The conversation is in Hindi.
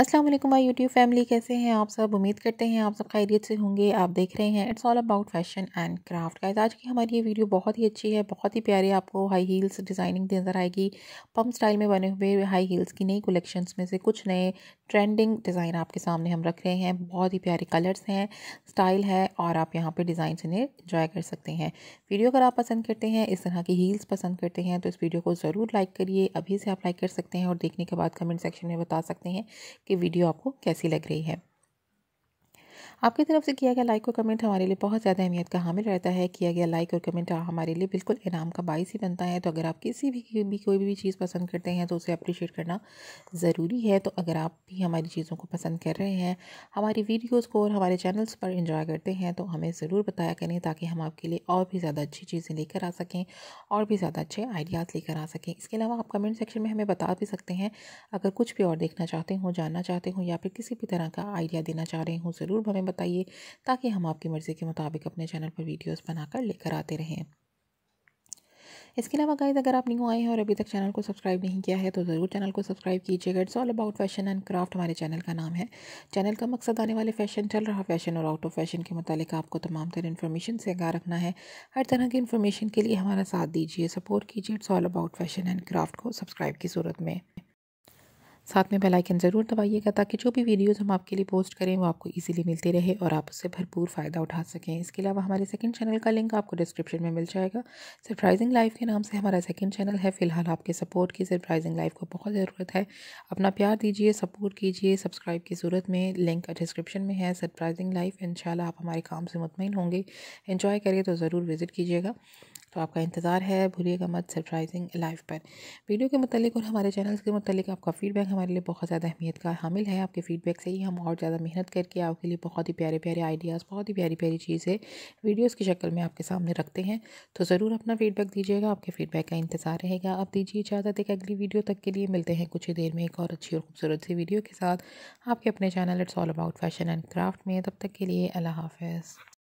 अस्सलाम वालेकुम माय यूट्यूब फैमिली कैसे हैं आप सब उम्मीद करते हैं आप सब खैरियत से होंगे आप देख रहे हैं it's all about fashion and craft guys आज की हमारी ये वीडियो बहुत ही अच्छी है बहुत ही प्यारी आपको हाई हील्स डिज़ाइनिंग नज़र आएगी पम्प स्टाइल में बने हुए हाई हील्स की नई कलेक्शंस में से कुछ नए ट्रेंडिंग डिज़ाइन आपके सामने हम रख रहे हैं बहुत ही प्यारे कलर्स हैं स्टाइल है और आप यहाँ पे डिज़ाइन इन्हें इंजॉय कर सकते हैं वीडियो अगर आप पसंद करते हैं इस तरह की हील्स पसंद करते हैं तो इस वीडियो को ज़रूर लाइक करिए अभी से आप लाइक कर सकते हैं और देखने के बाद कमेंट सेक्शन में बता सकते हैं कि वीडियो आपको कैसी लग रही है आपकी तरफ से किया गया लाइक और कमेंट हमारे लिए बहुत ज़्यादा अहमियत का हामिल रहता है किया गया लाइक और कमेंट हमारे लिए बिल्कुल इनाम का बायस ही बनता है तो अगर आप किसी भी, भी कोई भी चीज़ पसंद करते हैं तो उसे अप्रिशिएट करना ज़रूरी है तो अगर आप भी हमारी चीज़ों को पसंद कर रहे हैं हमारी वीडियोज़ को और हमारे चैनल्स पर इंजॉय करते हैं तो हमें ज़रूर बताया करें ताकि हम आपके लिए और भी ज़्यादा अच्छी चीज़ें लेकर आ सकें और भी ज़्यादा अच्छे आइडियाज़ लेकर आ सकें इसके अलावा आप कमेंट सेक्शन में हमें बता भी सकते हैं अगर कुछ भी और देखना चाहते हो जानना चाहते हो या फिर किसी भी तरह का आइडिया देना चाह रहे हो ज़रूर हमें बताइए ताकि हम आपकी मर्ज़ी के मुताबिक अपने चैनल पर वीडियोस बनाकर लेकर आते रहें इसके अलावा गाइज अगर आप न्यू आए हैं और अभी तक चैनल को सब्सक्राइब नहीं किया है तो ज़रूर चैनल को सब्सक्राइब कीजिएगा it's all about fashion and craft हमारे चैनल का नाम है चैनल का मकसद आने वाले फैशन चल रहा फैशन और आउट ऑफ फैशन के मतलब आपको तमाम तरह इन्फॉर्मेशन से आगा रखना है हर तरह की इन्फॉर्मेशन के लिए हमारा साथ दीजिए सपोर्ट कीजिए it's all about fashion and craft को सब्सक्राइब की सूरत में साथ में बेल आइकन ज़रूर दबाइएगा ताकि जो भी वीडियोस हम आपके लिए पोस्ट करें वो आपको इजीली मिलती रहे और आप उससे भरपूर फ़ायदा उठा सकें इसके अलावा हमारे सेकंड चैनल का लिंक आपको डिस्क्रिप्शन में मिल जाएगा सरप्राइजिंग लाइफ के नाम से हमारा सेकंड चैनल है फ़िलहाल आपके सपोर्ट की सरप्राइजिंग लाइफ को बहुत ज़रूरत है अपना प्यार दीजिए सपोर्ट कीजिए सब्सक्राइब की सूरत में लिंक डिस्क्रिप्शन में है सरप्राइजिंग लाइफ इन आप हमारे काम से मुतमिन होंगे इन्जॉय करिए तो ज़रूर विज़िट कीजिएगा तो आपका इंतज़ार है भूलिएगा मत सरप्राइजिंग लाइफ पर वीडियो के मतलब और हमारे चैनल्स के मतलब आपका फ़ीडबैक हमारे लिए बहुत ज़्यादा अहमियत का हामिल है आपके फ़ीडबैक से ही हम और ज़्यादा मेहनत करके आपके लिए बहुत ही प्यारे प्यारे आइडियाज़ बहुत ही प्यारी प्यारी चीज़ें वीडियोज़ की शक्ल में आपके सामने रखते हैं तो ज़रूर अपना फ़ीडबैक दीजिएगा आपके फ़ीडबैक का इंतज़ार रहेगा आप दीजिए इजाज़त एक अगली वीडियो तक के लिए मिलते हैं कुछ ही देर में एक और अच्छी और खूबसूरत सी वीडियो के साथ आपके अपने channel it's all about fashion and craft में तब तक के लिए अल्लाह हाफ हाफिज़